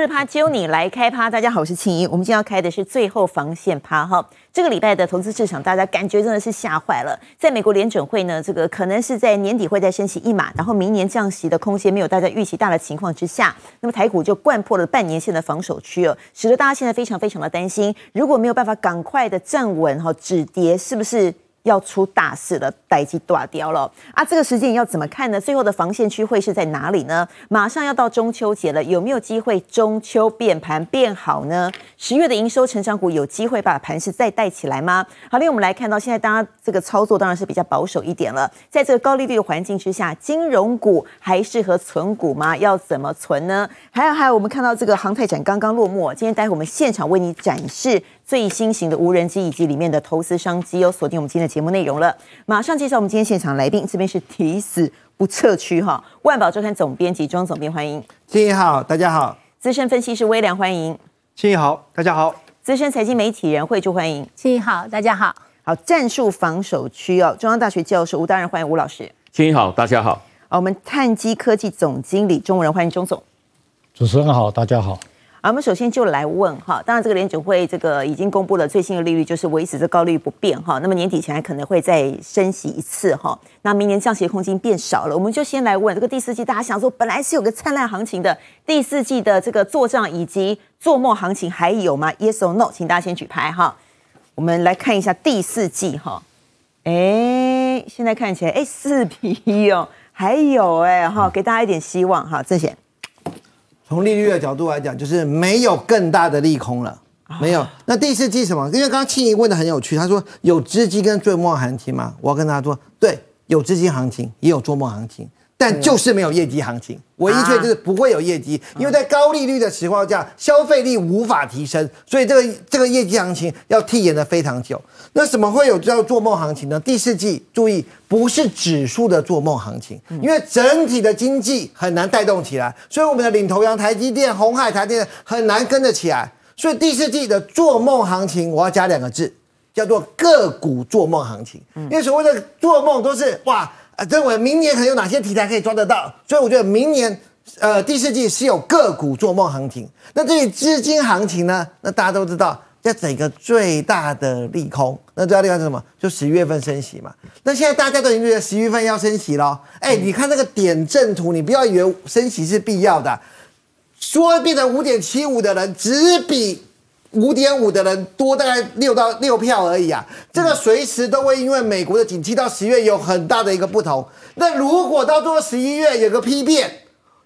日趴揪你来开趴，大家好，我是青怡，我们今天要开的是最后防线趴哈。这个礼拜的投资市场，大家感觉真的是吓坏了。在美国联准会呢，这个可能是在年底会再升息一码，然后明年降息的空间没有大家预期大的情况之下，那么台股就掼破了半年线的防守区哦，使得大家现在非常非常的担心，如果没有办法赶快的站稳哈止跌，是不是？要出大事了，代鸡挂掉了啊！这个时间要怎么看呢？最后的防线区会是在哪里呢？马上要到中秋节了，有没有机会中秋变盘变好呢？十月的营收成长股有机会把盘势再带起来吗？好，另外我们来看到现在大家这个操作当然是比较保守一点了，在这个高利率的环境之下，金融股还适合存股吗？要怎么存呢？还有还有，我们看到这个航太展刚刚落幕，今天待会我们现场为你展示。最新型的无人机以及里面的投资商机，有锁定我们今天的节目内容了。马上介绍我们今天现场来宾，这边是提死不撤区哈。万宝周刊总编辑庄总编，欢迎。金怡好，大家好。资深分析师微良，欢迎。金怡好，大家好。资深财经媒体人惠珠，欢迎。金怡好，大家好。好，战术防守区哦。中央大学教授吴大人，欢迎吴老师。金怡好，大家好。好，我们探基科技总经理钟文仁，欢迎钟总。主持人好，大家好。啊，我们首先就来问哈，当然这个联储会这个已经公布了最新的利率，就是维持这高利率不变哈。那么年底前还可能会再升息一次哈。那明年降息空间变少了，我们就先来问这个第四季，大家想说本来是有个灿烂行情的第四季的这个做账以及做梦行情还有吗？Yes or no？请大家先举牌哈。我们来看一下第四季哈，哎，现在看起来哎四 比一哦，还有哎哈，给大家一点希望哈，这些。从利率的角度来讲，就是没有更大的利空了，没有。那第四季什么？因为刚刚青怡问的很有趣，他说有资金跟追梦行情吗？我要跟他说，对，有资金行情，也有追梦行情。但就是没有业绩行情，唯一就是不会有业绩，因为在高利率的情况下，消费力无法提升，所以这个这个业绩行情要替延的非常久。那什么会有叫做梦行情呢？第四季注意，不是指数的做梦行情，因为整体的经济很难带动起来，所以我们的领头羊台积电、红海台电很难跟得起来，所以第四季的做梦行情，我要加两个字，叫做个股做梦行情。因为所谓的做梦都是哇。认为明年可能有哪些题材可以抓得到，所以我觉得明年呃第四季是有个股做梦行情。那至于资金行情呢？那大家都知道，在整个最大的利空。那最大利空是什么？就十一月份升息嘛。那现在大家都已经觉得十一月份要升息了。哎，你看那个点阵图，你不要以为升息是必要的，说变成五点七五的人只比。五点五的人多大概六到六票而已啊，这个随时都会因为美国的景气到十月有很大的一个不同。那如果到做十一月有个批变，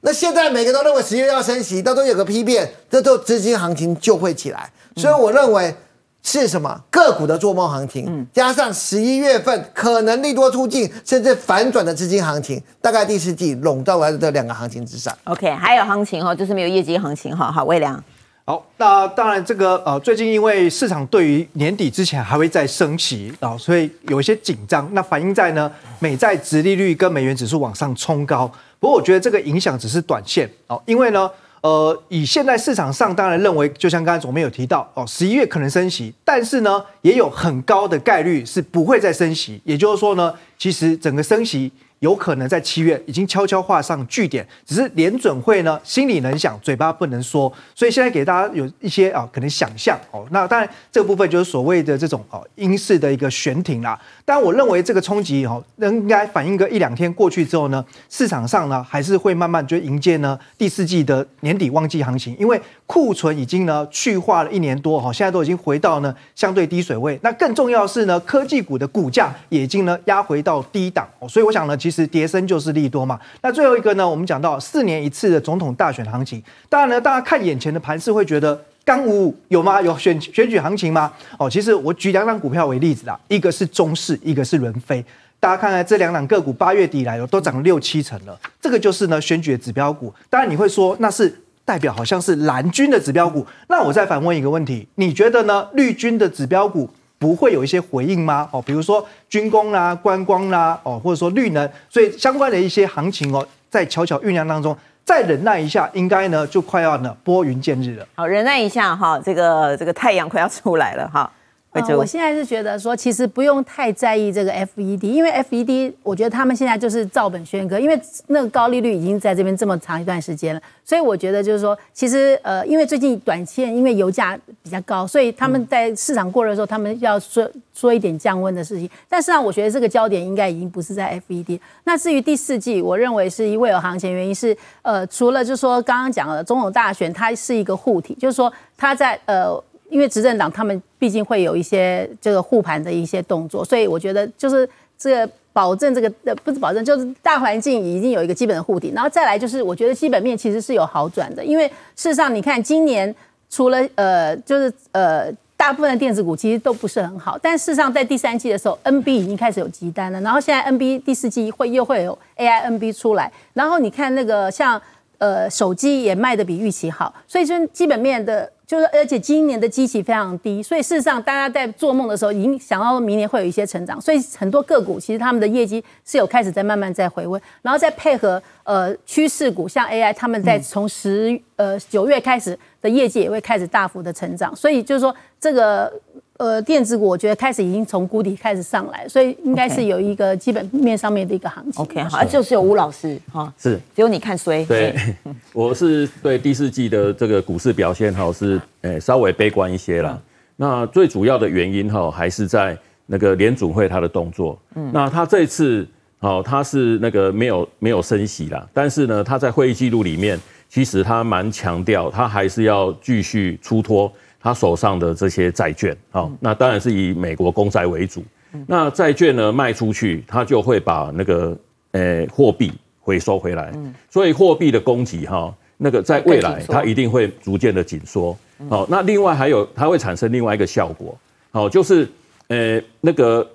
那现在每个都认为十月要升息，到都有个批变，这就资金行情就会起来。所以我认为是什么个股的做梦行情，加上十一月份可能利多出进甚至反转的资金行情，大概第四季笼罩在这两个行情之上。OK，还有行情哈，就是没有业绩行情哈，好，魏良。好，那当然这个呃，最近因为市场对于年底之前还会再升息啊，所以有一些紧张，那反映在呢美债殖利率跟美元指数往上冲高。不过我觉得这个影响只是短线哦，因为呢呃，以现在市场上当然认为，就像刚才总没有提到哦，十一月可能升息，但是呢也有很高的概率是不会再升息，也就是说呢，其实整个升息。有可能在七月已经悄悄画上句点，只是联准会呢心里能想，嘴巴不能说，所以现在给大家有一些啊可能想象哦。那当然这个部分就是所谓的这种哦英式的一个悬停啦。但我认为这个冲击哦，应该反映个一两天过去之后呢，市场上呢还是会慢慢就迎接呢第四季的年底旺季行情，因为库存已经呢去化了一年多哈，现在都已经回到呢相对低水位。那更重要是呢，科技股的股价也已经呢压回到低档哦，所以我想呢。其实跌升就是利多嘛。那最后一个呢？我们讲到四年一次的总统大选行情。当然呢，大家看眼前的盘势会觉得，刚五五有吗？有选选举行情吗？哦，其实我举两档股票为例子啦，一个是中视，一个是伦飞。大家看看这两档个股，八月底来了，都涨六七成了。这个就是呢选举的指标股。当然你会说，那是代表好像是蓝军的指标股。那我再反问一个问题，你觉得呢？绿军的指标股？不会有一些回应吗？哦，比如说军工啦、观光啦，哦，或者说绿能，所以相关的一些行情哦，在悄悄酝酿当中，再忍耐一下，应该呢就快要呢拨云见日了。好，忍耐一下哈，这个这个太阳快要出来了哈。嗯，我现在是觉得说，其实不用太在意这个 FED，因为 FED，我觉得他们现在就是照本宣科，因为那个高利率已经在这边这么长一段时间了，所以我觉得就是说，其实呃，因为最近短线因为油价比较高，所以他们在市场过的时候，他们要说说一点降温的事情。但是呢，我觉得这个焦点应该已经不是在 FED。那至于第四季，我认为是因为有行情，原因是呃，除了就是说刚刚讲的总统大选，它是一个护体，就是说它在呃。因为执政党他们毕竟会有一些这个护盘的一些动作，所以我觉得就是这个保证这个呃不是保证，就是大环境已经有一个基本的护底，然后再来就是我觉得基本面其实是有好转的，因为事实上你看今年除了呃就是呃大部分的电子股其实都不是很好，但事实上在第三季的时候，NB 已经开始有集单了，然后现在 NB 第四季会又会有 AI NB 出来，然后你看那个像呃手机也卖的比预期好，所以就基本面的。就是，而且今年的基期非常低，所以事实上，大家在做梦的时候已经想到明年会有一些成长，所以很多个股其实他们的业绩是有开始在慢慢在回温，然后再配合呃趋势股，像 AI，他们在从十呃九月开始的业绩也会开始大幅的成长，所以就是说这个。呃，电子股我觉得开始已经从谷底开始上来，所以应该是有一个基本面上面的一个行情。O K，好，就是有吴老师哈，是只有你看衰。对，我是对第四季的这个股市表现哈，是诶稍微悲观一些啦。那最主要的原因哈，还是在那个联储会它的动作。嗯，那他这次好，他是那个没有没有升息啦，但是呢，他在会议记录里面，其实他蛮强调，他还是要继续出脱。他手上的这些债券，好，那当然是以美国公债为主。那债券呢卖出去，他就会把那个呃货币回收回来，所以货币的供给哈，那个在未来它一定会逐渐的紧缩。好，那另外还有它会产生另外一个效果，好，就是呃那个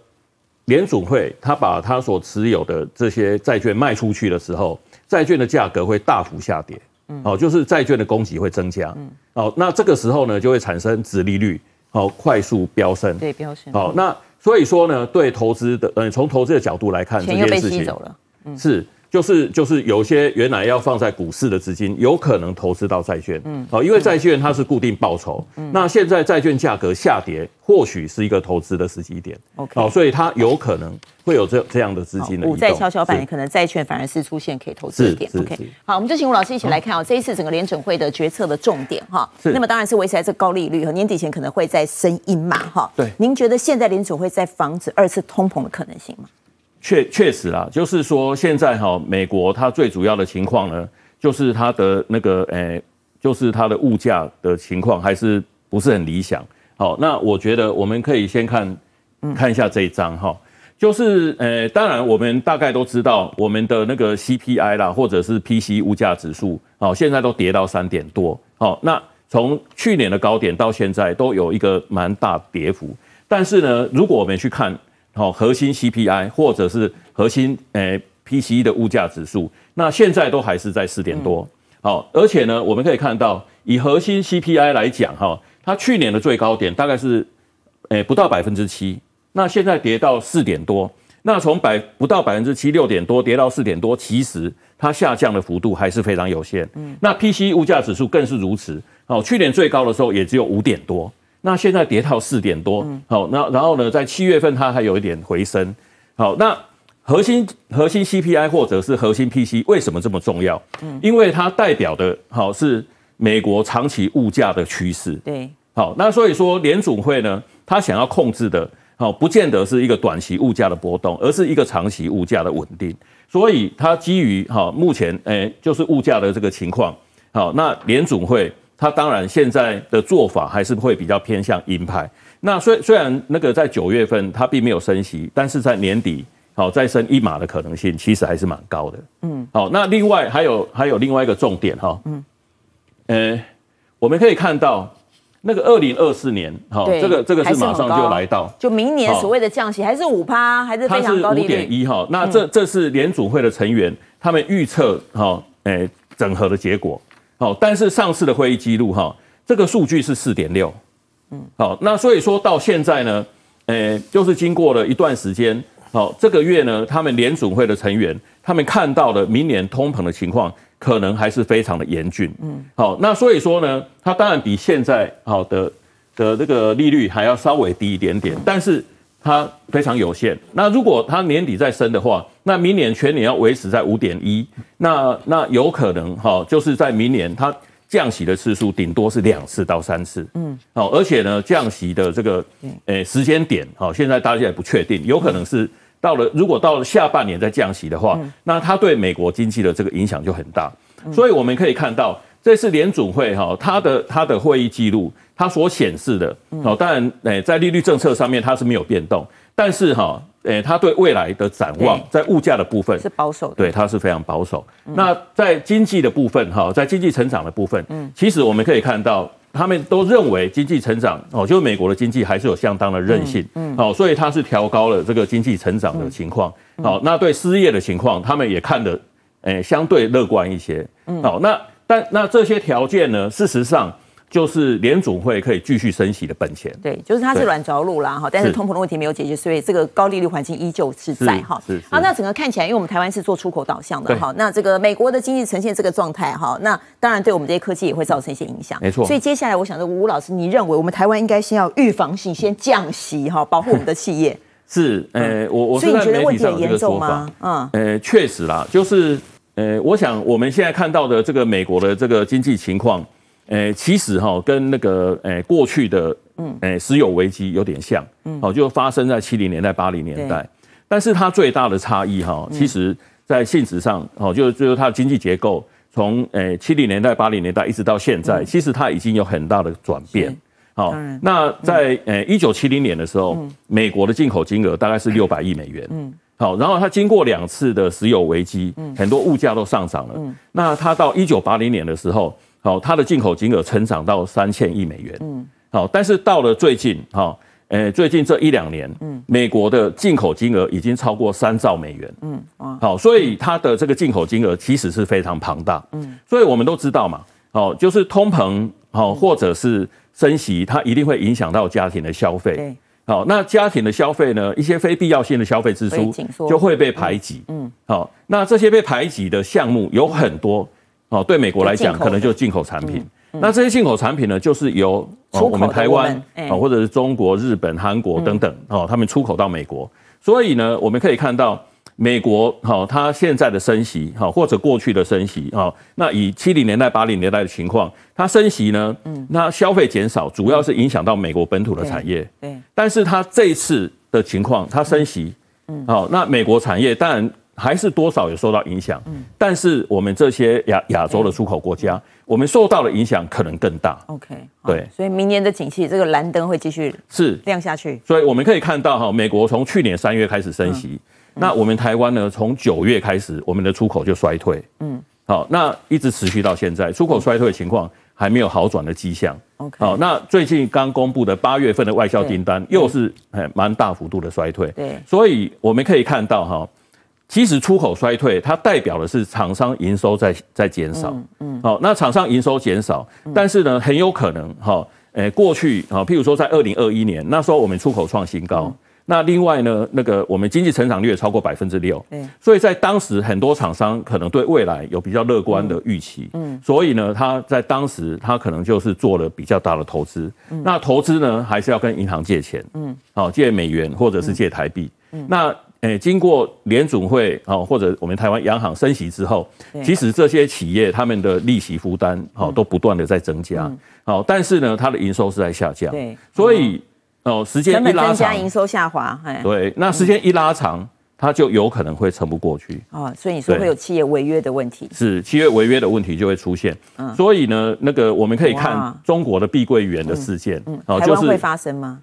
联储会他把他所持有的这些债券卖出去的时候，债券的价格会大幅下跌。哦，好，就是债券的供给会增加，嗯，好，那这个时候呢，就会产生子利率，好，快速飙升，对，飙升，好，那所以说呢，对投资的，嗯，从投资的角度来看，这件事情走了，嗯，是。就是就是有些原来要放在股市的资金，有可能投资到债券，嗯，哦，因为债券它是固定报酬，嗯，那现在债券价格下跌，或许是一个投资的时机点，OK，好，所以它有可能会有这这样的资金的，五悄跷跷板，可能债券反而是出现可以投资的点，OK，好，我们就请吴老师一起来看啊，这一次整个联准会的决策的重点哈，那么当然是维持在这高利率和年底前可能会再升一码哈，对，您觉得现在联准会在防止二次通膨的可能性吗？确确实啦，就是说现在哈，美国它最主要的情况呢，就是它的那个诶，就是它的物价的情况还是不是很理想。好，那我觉得我们可以先看看一下这一张哈，就是呃，当然我们大概都知道，我们的那个 CPI 啦，或者是 P C 物价指数，好，现在都跌到三点多。好，那从去年的高点到现在都有一个蛮大跌幅，但是呢，如果我们去看。好，核心 CPI 或者是核心诶 PCE 的物价指数，那现在都还是在四点多。好，而且呢，我们可以看到，以核心 CPI 来讲，哈，它去年的最高点大概是诶不到百分之七，那现在跌到四点多。那从百不到百分之七六点多跌到四点多，其实它下降的幅度还是非常有限。嗯，那 PCE 物价指数更是如此。好，去年最高的时候也只有五点多。那现在跌到四点多，好，那然后呢，在七月份它还有一点回升，好，那核心核心 CPI 或者是核心 p c 为什么这么重要？嗯，因为它代表的，好是美国长期物价的趋势，对，好，那所以说联总会呢，它想要控制的，好不见得是一个短期物价的波动，而是一个长期物价的稳定，所以它基于哈目前诶就是物价的这个情况，好，那联总会。他当然现在的做法还是会比较偏向鹰派。那虽虽然那个在九月份他并没有升息，但是在年底好再升一码的可能性其实还是蛮高的。嗯，好，那另外还有还有另外一个重点哈，嗯，呃，我们可以看到那个二零二四年哈，这个这个是马上就来到，就明年所谓的降息还是五趴，还是非常高五点一哈。那这这是联组会的成员他们预测哈，哎，整合的结果。好，但是上次的会议记录哈，这个数据是四点六，嗯，好，那所以说到现在呢，诶，就是经过了一段时间，好，这个月呢，他们联储会的成员他们看到了明年通膨的情况可能还是非常的严峻，嗯，好，那所以说呢，它当然比现在好的的这个利率还要稍微低一点点，但是。它非常有限。那如果它年底再升的话，那明年全年要维持在五点一，那那有可能哈，就是在明年它降息的次数顶多是两次到三次。嗯，好，而且呢，降息的这个诶时间点哈，现在大家也不确定，有可能是到了如果到了下半年再降息的话，那它对美国经济的这个影响就很大。所以我们可以看到。这次联准会哈，它的它的会议记录，它所显示的哦，当然诶，在利率政策上面它是没有变动，但是哈诶，它对未来的展望在物价的部分是保守，的，对它是非常保守。那在经济的部分哈，在经济成长的部分，嗯，其实我们可以看到，他们都认为经济成长哦，就是美国的经济还是有相当的韧性，嗯，哦，所以它是调高了这个经济成长的情况，好，那对失业的情况，他们也看得，诶相对乐观一些，嗯，好那。但那这些条件呢？事实上，就是联储会可以继续升息的本钱。对，就是它是软着陆啦哈，但是通膨的问题没有解决，所以这个高利率环境依旧是在哈。是。啊，那整个看起来，因为我们台湾是做出口导向的哈，那这个美国的经济呈现这个状态哈，那当然对我们这些科技也会造成一些影响。没错。所以接下来，我想问吴老师，你认为我们台湾应该先要预防性先降息哈，保护我们的企业？是，呃，我我所以你觉得问题严重吗？嗯，呃，确实啦，就是。呃，我想我们现在看到的这个美国的这个经济情况，呃，其实哈跟那个呃过去的嗯，呃石油危机有点像，好，就发生在七零年代八零年代，但是它最大的差异哈，其实在性质上，好，就就是它的经济结构从呃七零年代八零年代一直到现在，其实它已经有很大的转变。好，那在呃一九七零年的时候，美国的进口金额大概是六百亿美元。好，然后它经过两次的石油危机，嗯，很多物价都上涨了，嗯，那它到一九八零年的时候，好，它的进口金额成长到三千亿美元，嗯，好，但是到了最近，哈，呃，最近这一两年，嗯，美国的进口金额已经超过三兆美元，嗯好，所以它的这个进口金额其实是非常庞大，嗯，所以我们都知道嘛，哦，就是通膨，好，或者是升息，它一定会影响到家庭的消费，对。好，那家庭的消费呢？一些非必要性的消费支出就会被排挤。嗯，好，那这些被排挤的项目有很多。哦，对美国来讲，可能就是进口产品。那这些进口产品呢，就是由我们台湾啊，或者是中国、日本、韩国等等哦，他们出口到美国。所以呢，我们可以看到。美国哈，它现在的升息哈，或者过去的升息哈，那以七零年代、八零年代的情况，它升息呢，嗯，那消费减少，主要是影响到美国本土的产业，对。但是它这次的情况，它升息，嗯，好，那美国产业当然还是多少有受到影响，嗯。但是我们这些亚亚洲的出口国家，我们受到的影响可能更大。OK，对，所以明年的景气这个蓝灯会继续是亮下去。所以我们可以看到哈，美国从去年三月开始升息。那我们台湾呢？从九月开始，我们的出口就衰退，嗯，好，那一直持续到现在，出口衰退的情况还没有好转的迹象。OK，好，那最近刚公布的八月份的外销订单又是很蛮大幅度的衰退，对，所以我们可以看到哈，其实出口衰退，它代表的是厂商营收在在减少，嗯，好，那厂商营收减少，但是呢，很有可能哈，诶，过去啊，譬如说在二零二一年那时候，我们出口创新高。那另外呢，那个我们经济成长率超过百分之六，所以在当时很多厂商可能对未来有比较乐观的预期，嗯，所以呢，他在当时他可能就是做了比较大的投资，那投资呢还是要跟银行借钱，嗯，好借美元或者是借台币，嗯，那诶经过联总会啊或者我们台湾央行升息之后，其实这些企业他们的利息负担好都不断的在增加，好，但是呢，它的营收是在下降，对，所以。哦，时间一拉长，营收下滑。对，那时间一拉长，它就有可能会撑不过去。哦，所以你说会有企业违约的问题？是，企业违约的问题就会出现。嗯，所以呢，那个我们可以看中国的碧桂园的事件。哦，就是会发生吗？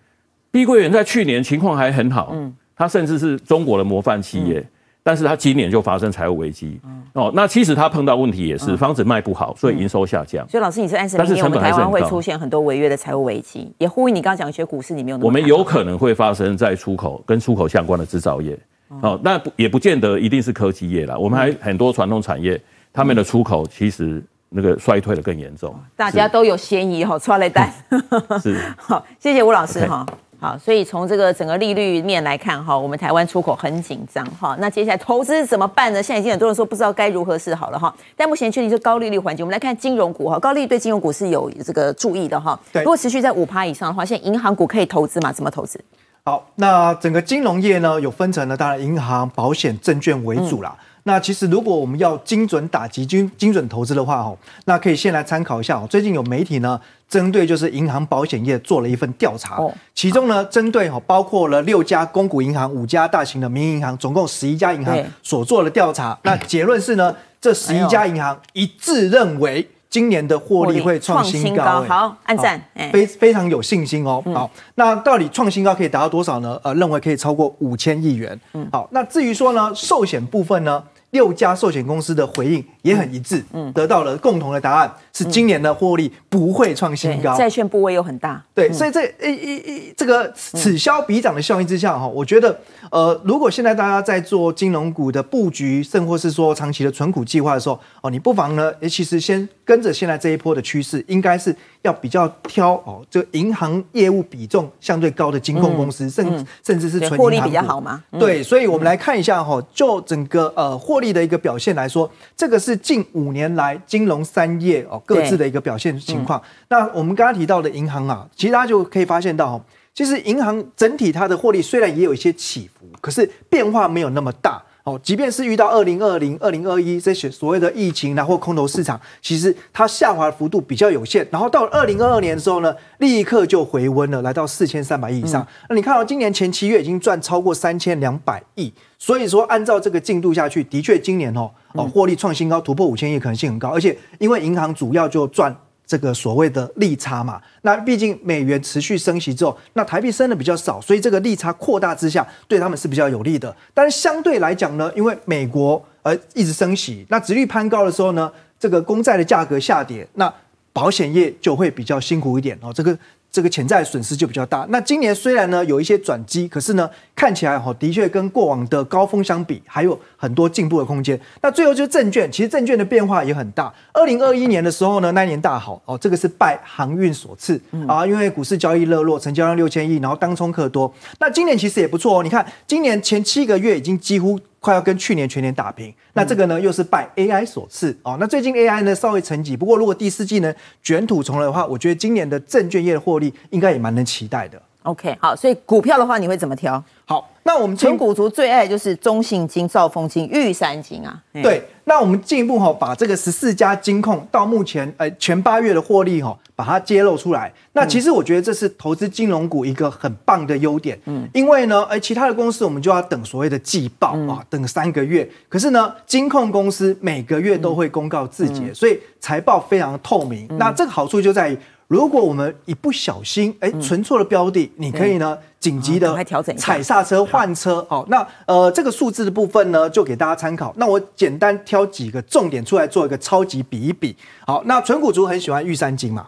碧桂园在去年情况还很好，嗯，它甚至是中国的模范企业。但是他今年就发生财务危机哦，那其实他碰到问题也是房子卖不好，所以营收下降。所以老师，你是暗示明年我们台湾会出现很多违约的财务危机，也呼应你刚刚讲一些股市你没有。我们有可能会发生在出口跟出口相关的制造业哦，那也不见得一定是科技业啦，我们还很多传统产业，他们的出口其实那个衰退的更严重。大家都有嫌疑哈，出来带 是 好，谢谢吴老师哈。好，所以从这个整个利率面来看，哈，我们台湾出口很紧张，哈。那接下来投资怎么办呢？现在已经很多人说不知道该如何是好了，哈。但目前确定是高利率环境，我们来看金融股，哈。高利率对金融股是有这个注意的，哈。对。如果持续在五趴以上的话，现在银行股可以投资吗？怎么投资？好，那整个金融业呢，有分成了当然银行、保险、证券为主啦。那其实如果我们要精准打击精精准投资的话哦，那可以先来参考一下哦。最近有媒体呢，针对就是银行保险业做了一份调查，其中呢，针对哦包括了六家公股银行、五家大型的民营银行，总共十一家银行所做的调查。那结论是呢，这十一家银行一致认为今年的获利会创新高，好，按赞，非非常有信心哦。好，那到底创新高可以达到多少呢？呃，认为可以超过五千亿元。嗯，好，那至于说呢，寿险部分呢？六家寿险公司的回应。也很一致，嗯，得到了共同的答案，是今年的获利不会创新高。债券部位又很大，对，所以这诶诶诶，这个此消彼长的效应之下哈，我觉得呃，如果现在大家在做金融股的布局，甚或是说长期的存股计划的时候哦，你不妨呢，其实先跟着现在这一波的趋势，应该是要比较挑哦，这银行业务比重相对高的金控公司，甚甚至是获利比较好吗？对，所以我们来看一下哈，就整个呃获利的一个表现来说，这个是。近五年来，金融三业哦各自的一个表现情况。那我们刚刚提到的银行啊，其实大家就可以发现到，其实银行整体它的获利虽然也有一些起伏，可是变化没有那么大。哦，即便是遇到二零二零、二零二一这些所谓的疫情然后空头市场，其实它下滑幅度比较有限。然后到二零二二年的时候呢，立刻就回温了，来到四千三百亿以上。那你看到今年前七月已经赚超过三千两百亿，所以说按照这个进度下去，的确今年哦哦获利创新高，突破五千亿可能性很高。而且因为银行主要就赚。这个所谓的利差嘛，那毕竟美元持续升息之后，那台币升的比较少，所以这个利差扩大之下，对他们是比较有利的。但相对来讲呢，因为美国呃一直升息，那殖率攀高的时候呢，这个公债的价格下跌，那保险业就会比较辛苦一点哦。这个。这个潜在损失就比较大。那今年虽然呢有一些转机，可是呢看起来哈，的确跟过往的高峰相比，还有很多进步的空间。那最后就是证券，其实证券的变化也很大。二零二一年的时候呢，那一年大好哦，这个是拜航运所赐啊，因为股市交易热络，成交量六千亿，然后当冲客多。那今年其实也不错哦，你看今年前七个月已经几乎。快要跟去年全年打平，那这个呢又是拜 AI 所赐啊。那最近 AI 呢稍微沉绩，不过如果第四季呢卷土重来的话，我觉得今年的证券业的获利应该也蛮能期待的。OK，好，所以股票的话，你会怎么挑？好，那我们纯股族最爱就是中信金、兆丰金、玉山金啊。对，那我们进一步哈，把这个十四家金控到目前呃全八月的获利哈，把它揭露出来。那其实我觉得这是投资金融股一个很棒的优点，嗯，因为呢，哎，其他的公司我们就要等所谓的季报啊，等三个月，可是呢，金控公司每个月都会公告自己，所以财报非常透明。那这个好处就在于。如果我们一不小心，哎，存错了标的，你可以呢紧急的踩刹车换车。好，那呃这个数字的部分呢，就给大家参考。那我简单挑几个重点出来做一个超级比一比。好，那纯股族很喜欢玉山金嘛，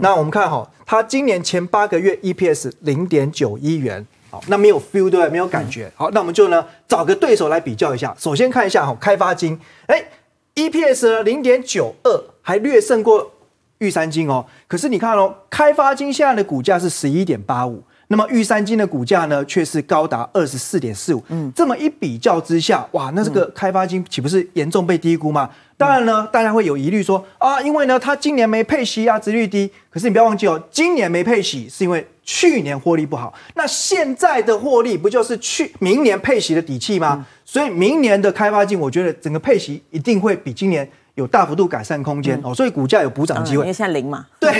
那我们看哈，它今年前八个月 EPS 零点九一元，好，那没有 feel 对没有感觉。好，那我们就呢找个对手来比较一下。首先看一下哈开发金，哎，EPS 零点九二，还略胜过。玉山金哦，可是你看哦，开发金现在的股价是十一点八五，那么玉山金的股价呢却是高达二十四点四五。嗯，这么一比较之下，哇，那这个开发金岂不是严重被低估吗？当然呢，大家会有疑虑说啊，因为呢它今年没配息啊，值率低。可是你不要忘记哦，今年没配息是因为去年获利不好，那现在的获利不就是去明年配息的底气吗？所以明年的开发金，我觉得整个配息一定会比今年。有大幅度改善空间哦，所以股价有补涨机会。现在零嘛，对，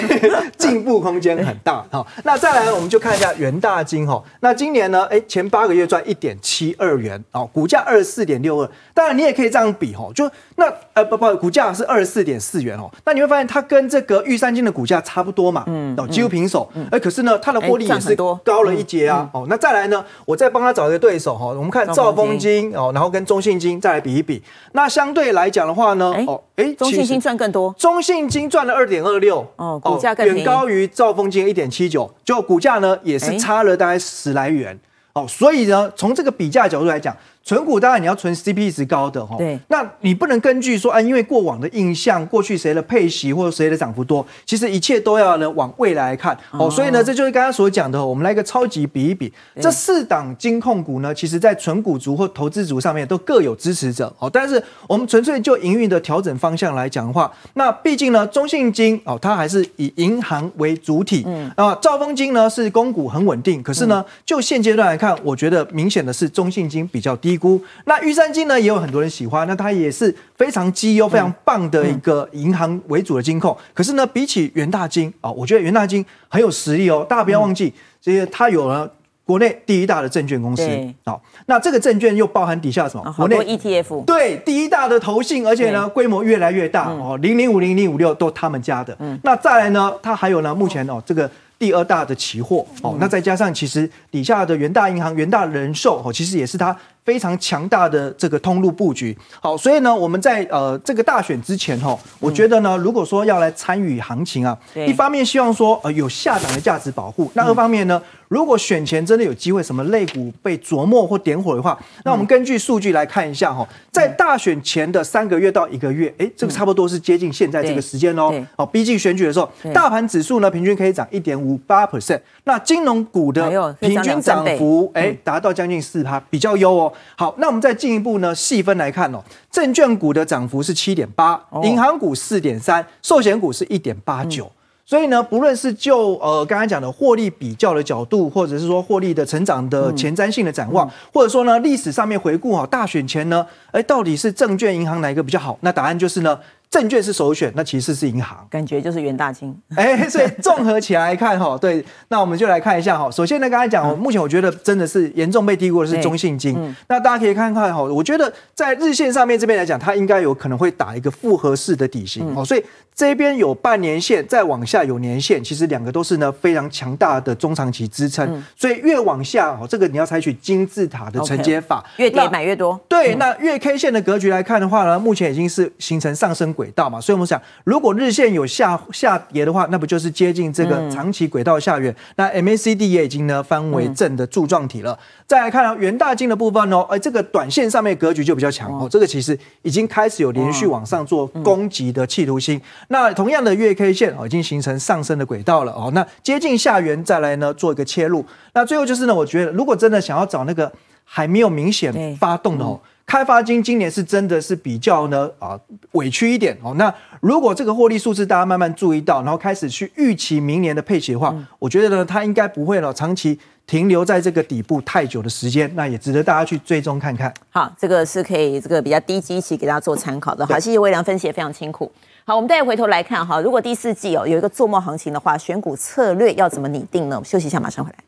进步空间很大哈。那再来，我们就看一下元大金哈。那今年呢，哎，前八个月赚一点七二元哦，股价二十四点六二。当然，你也可以这样比哈，就那呃不不，股价是二十四点四元哦。那你会发现它跟这个玉山金的股价差不多嘛，嗯，哦，几乎平手。哎，可是呢，它的获利也是高了一截啊哦。那再来呢，我再帮他找一个对手哈，我们看兆丰金哦，然后跟中信金再来比一比。那相对来讲的话呢，哦。哎，中信金赚更多，中信金赚了二点二六，哦，股价更远高于兆丰金一点七九，就股价呢也是差了大概十来元，哦，所以呢，从这个比价角度来讲。存股当然你要存 CP 值高的哈，对，那你不能根据说啊，因为过往的印象，过去谁的配息或者谁的涨幅多，其实一切都要呢往未来看哦。所以呢，这就是刚刚所讲的，我们来一个超级比一比，这四档金控股呢，其实在存股族或投资族上面都各有支持者哦。但是我们纯粹就营运的调整方向来讲话，那毕竟呢，中信金哦，它还是以银行为主体，啊，兆丰金呢是公股很稳定，可是呢，就现阶段来看，我觉得明显的是中信金比较低。低估那玉山金呢也有很多人喜欢，那它也是非常绩优、非常棒的一个银行为主的金控。可是呢，比起元大金哦，我觉得元大金很有实力哦。大家不要忘记，其实它有了国内第一大的证券公司哦。那这个证券又包含底下什么？国内 ETF 对第一大的投信，而且呢规模越来越大哦。零零五零零五六都他们家的。那再来呢，它还有呢，目前哦这个第二大的期货哦。那再加上其实底下的元大银行、元大人寿哦，其实也是它。非常强大的这个通路布局，好，所以呢，我们在呃这个大选之前哈，我觉得呢，如果说要来参与行情啊，一方面希望说呃有下档的价值保护，那二方面呢，如果选前真的有机会什么类股被琢磨或点火的话，那我们根据数据来看一下哈，在大选前的三个月到一个月，哎，这个差不多是接近现在这个时间哦，好，逼近选举的时候，大盘指数呢平均可以涨一点五八 percent，那金融股的平均涨幅哎达到将近四趴，比较优哦。好，那我们再进一步呢细分来看哦，证券股的涨幅是七点八，银行股四点三，寿险股是一点八九。所以呢，不论是就呃刚才讲的获利比较的角度，或者是说获利的成长的前瞻性的展望，或者说呢历史上面回顾哈，大选前呢，哎，到底是证券、银行哪一个比较好？那答案就是呢。证券是首选，那其次是银行，感觉就是元大金。哎，所以综合起来看哈，对，那我们就来看一下哈。首先呢，刚才讲，目前我觉得真的是严重被低估的是中信金。那大家可以看看哈，我觉得在日线上面这边来讲，它应该有可能会打一个复合式的底薪哦，所以这边有半年线，再往下有年线，其实两个都是呢非常强大的中长期支撑。所以越往下哦，这个你要采取金字塔的承接法，越跌买越多。对，那月 K 线的格局来看的话呢，目前已经是形成上升。轨道嘛，所以我们想，如果日线有下下跌的话，那不就是接近这个长期轨道下缘？那 MACD 也已经呢翻为正的柱状体了。再来看元大金的部分哦，哎，这个短线上面格局就比较强哦，这个其实已经开始有连续往上做攻击的企图心。那同样的月 K 线哦，已经形成上升的轨道了哦，那接近下缘再来呢做一个切入。那最后就是呢，我觉得如果真的想要找那个。还没有明显发动的哦，开发金今年是真的是比较呢啊委屈一点哦。那如果这个获利数字大家慢慢注意到，然后开始去预期明年的配息的话，我觉得呢它应该不会了，长期停留在这个底部太久的时间，那也值得大家去追踪看看。好，这个是可以这个比较低基一起给大家做参考的。好，谢谢微良分析也非常清苦。好，我们再回头来看哈，如果第四季哦有一个做梦行情的话，选股策略要怎么拟定呢？我们休息一下，马上回来。